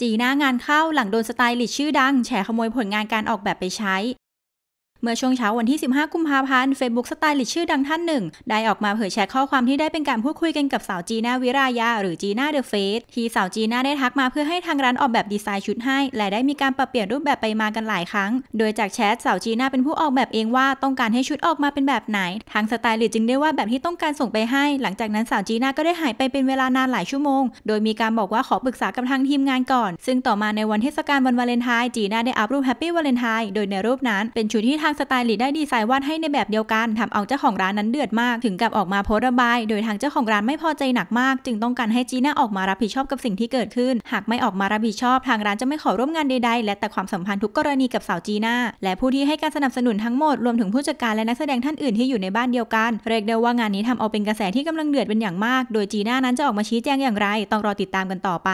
จีหน้างานเข้าหลังโดนสไตลิสชื่อดังแฉขโมยผลงานการออกแบบไปใช้เมื่อช่วงเช้าวันที่ 15 กุมภาพันธ์ Facebook สไตลิชชื่อดังท่านหนึ่ง ได้ออกมาเผยแชร์ข้อความที่ได้เป็นการพูดคุยกันกับสาวจีน่าวิรายาหรือจีน่าเดอะเฟสที่สาวจีน่าได้ทักมาเพื่อให้ทางร้านออกแบบดีไซน์ชุดให้ และได้มีการปรับเปลี่ยนรูปแบบไปมากันหลายครั้ง โดยจากแชทสาวจีน่าเป็นผู้ออกแบบเองว่าต้องการให้ชุดออกมาเป็นแบบไหนทางสไตลิชจึงได้ว่าแบบที่ต้องการส่งไปให้ หลังจากนั้นสาวจีน่าก็ได้หายไปเป็นเวลานานหลายชั่วโมงโดยมีการบอกว่าขอปรึกษากับทางทีมงานก่อน ซึ่งต่อมาในวันเทศกาลวันวาเลนไทน์จีน่าได้อัพรูปแฮปปี้วาเลนไทน์โดยในรูปนั้นเป็นชุดที่ทางสไตลิสต์ได้ดีไซน์วาดให้ในแบบเดียวกัน ทำเอาเจ้าของร้านนั้นเดือดมาก ถึงกับออกมาโพสระบาย โดยทางเจ้าของร้านไม่พอใจหนักมาก จึงต้องการให้จีน่าออกมารับผิดชอบกับสิ่งที่เกิดขึ้น หากไม่ออกมารับผิดชอบ ทางร้านจะไม่ขอร่วมงานใดๆและแต่ความสัมพันธ์ทุกกรณีกับสาวจีน่าและผู้ที่ให้การสนับสนุนทั้งหมดรวมถึงผู้จัดการและนักแสดงท่านอื่นที่อยู่ในบ้านเดียวกัน เรียกได้ว่างานนี้ทำเอาเป็นกระแสที่กำลังเดือดเป็นอย่างมาก โดยจีน่านั้นจะออกมาชี้แจงอย่างไร ต้องรอติดตามกันต่อไป